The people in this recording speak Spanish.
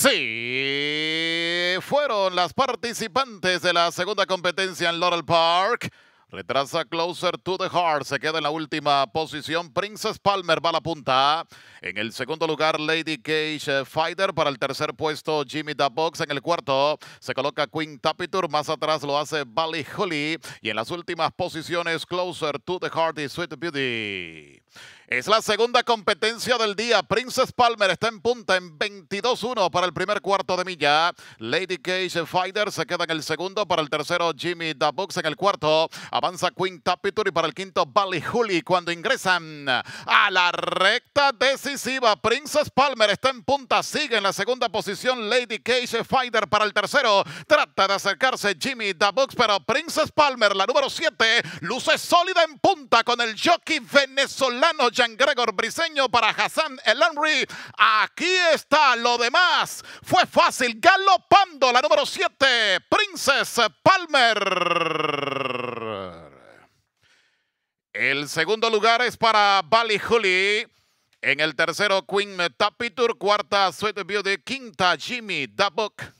Sí, fueron las participantes de la segunda competencia en Laurel Park. Retrasa Closer to the Heart. Se queda en la última posición. Princess Palmer va a la punta. En el segundo lugar, Lady Cage eh, Fighter. Para el tercer puesto, Jimmy Dabox... Box. En el cuarto, se coloca Queen Tapitur. Más atrás lo hace Bally Holly. Y en las últimas posiciones, Closer to the Heart y Sweet Beauty. Es la segunda competencia del día. Princess Palmer está en punta en 22-1 para el primer cuarto de milla. Lady Cage Fighter se queda en el segundo. Para el tercero, Jimmy Dabox Box en el cuarto. Avanza Queen Tapituri para el quinto bally Juli cuando ingresan a la recta decisiva. Princess Palmer está en punta, sigue en la segunda posición. Lady Cage Fighter para el tercero. Trata de acercarse Jimmy Dabux pero Princess Palmer, la número 7, luce sólida en punta con el jockey venezolano Jean Gregor Briseño para Hassan El Aquí está lo demás. Fue fácil galopando la número 7, Princess Palmer. El segundo lugar es para Bali Juli. En el tercero, Queen Tapitur. Cuarta, Sweet De Quinta, Jimmy Dabok.